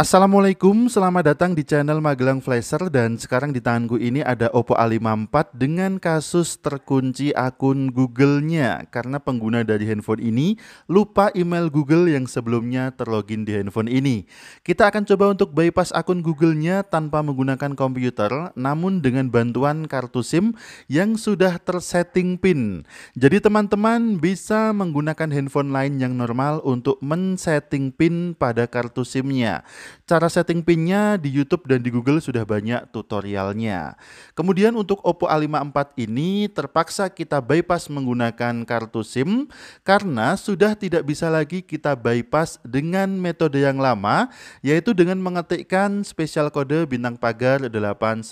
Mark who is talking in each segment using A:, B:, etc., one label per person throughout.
A: Assalamualaikum, selamat datang di channel Magelang Flasher dan sekarang di tanganku ini ada Oppo A54 dengan kasus terkunci akun Google-nya karena pengguna dari handphone ini lupa email Google yang sebelumnya terlogin di handphone ini. Kita akan coba untuk bypass akun Google-nya tanpa menggunakan komputer namun dengan bantuan kartu SIM yang sudah tersetting PIN. Jadi teman-teman bisa menggunakan handphone lain yang normal untuk men-setting PIN pada kartu SIM-nya. Cara setting pinnya di YouTube dan di Google sudah banyak tutorialnya. Kemudian untuk Oppo A54 ini terpaksa kita bypass menggunakan kartu SIM karena sudah tidak bisa lagi kita bypass dengan metode yang lama yaitu dengan mengetikkan spesial kode bintang pagar 813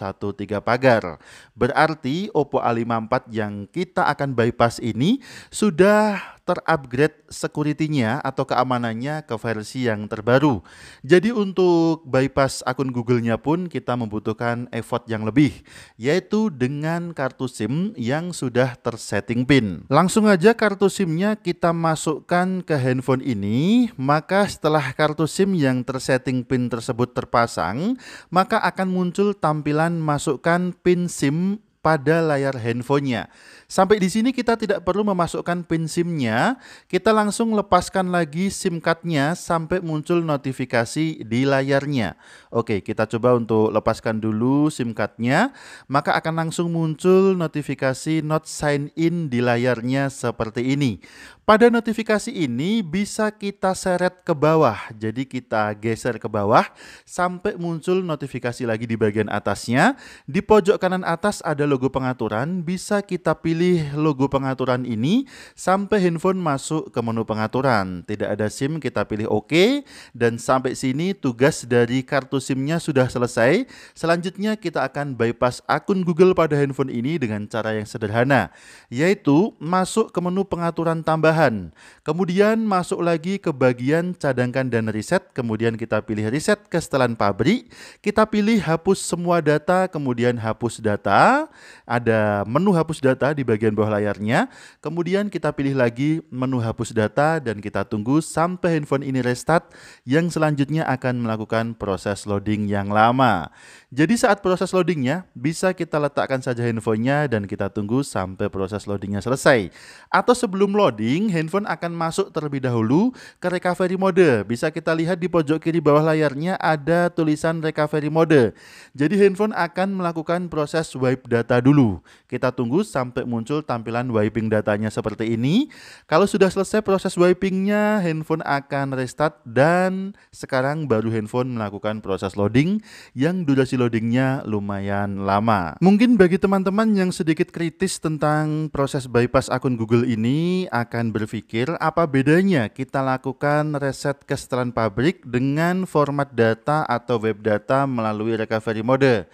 A: pagar. Berarti Oppo A54 yang kita akan bypass ini sudah terupgrade security-nya atau keamanannya ke versi yang terbaru. Jadi untuk untuk bypass akun Google-nya pun kita membutuhkan effort yang lebih, yaitu dengan kartu SIM yang sudah tersetting PIN. Langsung aja kartu SIM-nya kita masukkan ke handphone ini, maka setelah kartu SIM yang tersetting PIN tersebut terpasang, maka akan muncul tampilan masukkan PIN SIM pada layar handphonenya. Sampai di sini kita tidak perlu memasukkan pin SIM-nya, kita langsung lepaskan lagi SIM card-nya sampai muncul notifikasi di layarnya. Oke, kita coba untuk lepaskan dulu SIM card-nya, maka akan langsung muncul notifikasi not sign in di layarnya seperti ini. Pada notifikasi ini bisa kita seret ke bawah, jadi kita geser ke bawah sampai muncul notifikasi lagi di bagian atasnya. Di pojok kanan atas ada logo pengaturan, bisa kita pilih logo pengaturan ini sampai handphone masuk ke menu pengaturan. Tidak ada SIM kita pilih OK, dan sampai sini tugas dari kartu SIM-nya sudah selesai. Selanjutnya kita akan bypass akun Google pada handphone ini dengan cara yang sederhana, yaitu masuk ke menu pengaturan tambahan perubahan. Kemudian masuk lagi ke bagian cadangkan dan riset, kemudian kita pilih riset ke setelan pabrik, kita pilih hapus semua data, kemudian hapus data. Ada menu hapus data di bagian bawah layarnya. Kemudian kita pilih lagi menu hapus data dan kita tunggu sampai handphone ini restart yang selanjutnya akan melakukan proses loading yang lama. Jadi saat proses loadingnya bisa kita letakkan saja handphonenya dan kita tunggu sampai proses loadingnya selesai. Atau sebelum loading handphone akan masuk terlebih dahulu ke recovery mode. Bisa kita lihat di pojok kiri bawah layarnya ada tulisan recovery mode. Jadi handphone akan melakukan proses wipe data dulu. Kita tunggu sampai muncul tampilan wiping datanya seperti ini. Kalau sudah selesai proses wipingnya, handphone akan restart dan sekarang baru handphone melakukan proses loading yang durasi loadingnya lumayan lama. Mungkin bagi teman-teman yang sedikit kritis tentang proses bypass akun Google ini akan berpikir apa bedanya kita lakukan reset kesetelan pabrik dengan format data atau web data melalui recovery mode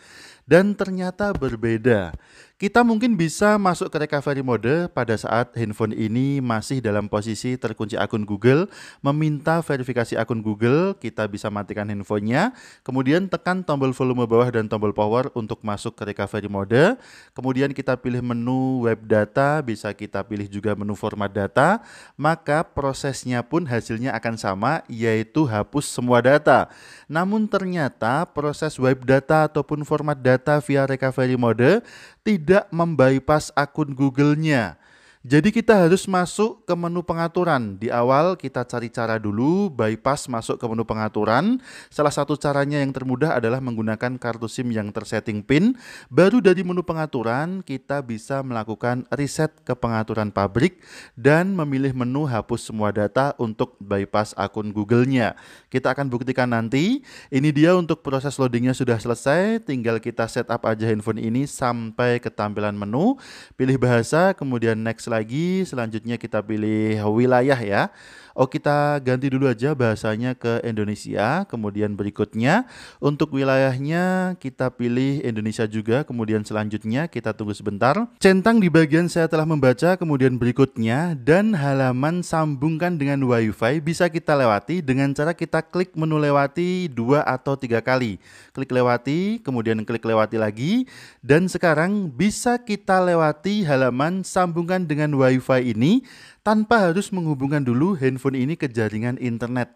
A: dan ternyata berbeda. Kita mungkin bisa masuk ke recovery mode pada saat handphone ini masih dalam posisi terkunci akun Google, meminta verifikasi akun Google, kita bisa matikan handphonenya, kemudian tekan tombol volume bawah dan tombol power untuk masuk ke recovery mode, kemudian kita pilih menu web data, bisa kita pilih juga menu format data, maka prosesnya pun hasilnya akan sama, yaitu hapus semua data. Namun ternyata proses web data ataupun format data via recovery mode tidak membypass akun Google-nya. Jadi kita harus masuk ke menu pengaturan. Di awal kita cari cara dulu bypass masuk ke menu pengaturan. Salah satu caranya yang termudah adalah menggunakan kartu SIM yang tersetting PIN. Baru dari menu pengaturan kita bisa melakukan reset ke pengaturan pabrik dan memilih menu hapus semua data untuk bypass akun Google-nya. Kita akan buktikan nanti. Ini dia untuk proses loadingnya sudah selesai. Tinggal kita setup aja handphone ini sampai ke tampilan menu, pilih bahasa, kemudian next lagi. Selanjutnya kita pilih wilayah ya. Oh kita ganti dulu aja bahasanya ke Indonesia, kemudian berikutnya untuk wilayahnya kita pilih Indonesia juga, kemudian selanjutnya kita tunggu sebentar. Centang di bagian saya telah membaca, kemudian berikutnya dan halaman sambungkan dengan WiFi bisa kita lewati dengan cara kita klik menu lewati dua atau tiga kali. Klik lewati, kemudian klik lewati lagi, dan sekarang bisa kita lewati halaman sambungkan dengan WiFi ini tanpa harus menghubungkan dulu handphone ini ke jaringan internet.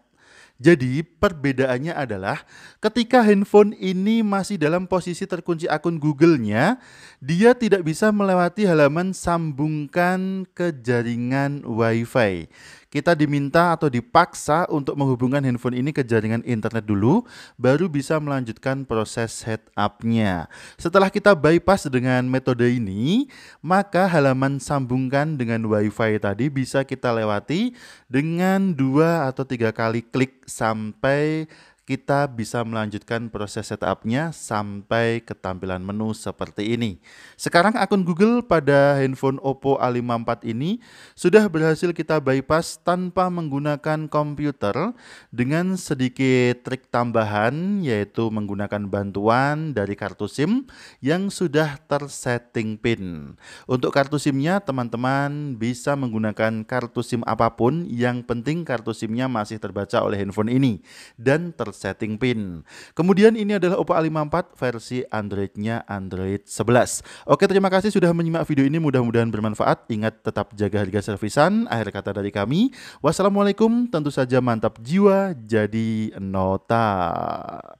A: Jadi perbedaannya adalah ketika handphone ini masih dalam posisi terkunci akun Google-nya, dia tidak bisa melewati halaman sambungkan ke jaringan Wi-Fi kita diminta atau dipaksa untuk menghubungkan handphone ini ke jaringan internet dulu, baru bisa melanjutkan proses setup-nya. Setelah kita bypass dengan metode ini, maka halaman sambungkan dengan WiFi tadi bisa kita lewati dengan dua atau tiga kali klik sampai kita bisa melanjutkan proses setupnya sampai ke tampilan menu seperti ini. Sekarang akun Google pada handphone Oppo A54 ini sudah berhasil kita bypass tanpa menggunakan komputer dengan sedikit trik tambahan yaitu menggunakan bantuan dari kartu SIM yang sudah tersetting PIN. Untuk kartu SIM-nya teman-teman bisa menggunakan kartu SIM apapun yang penting kartu SIM-nya masih terbaca oleh handphone ini dan ter setting pin. Kemudian ini adalah Oppo A54 versi Androidnya Android 11. Oke, terima kasih sudah menyimak video ini. Mudah-mudahan bermanfaat. Ingat tetap jaga harga servisan. Akhir kata dari kami. Wassalamualaikum. Tentu saja mantap jiwa. Jadi nota.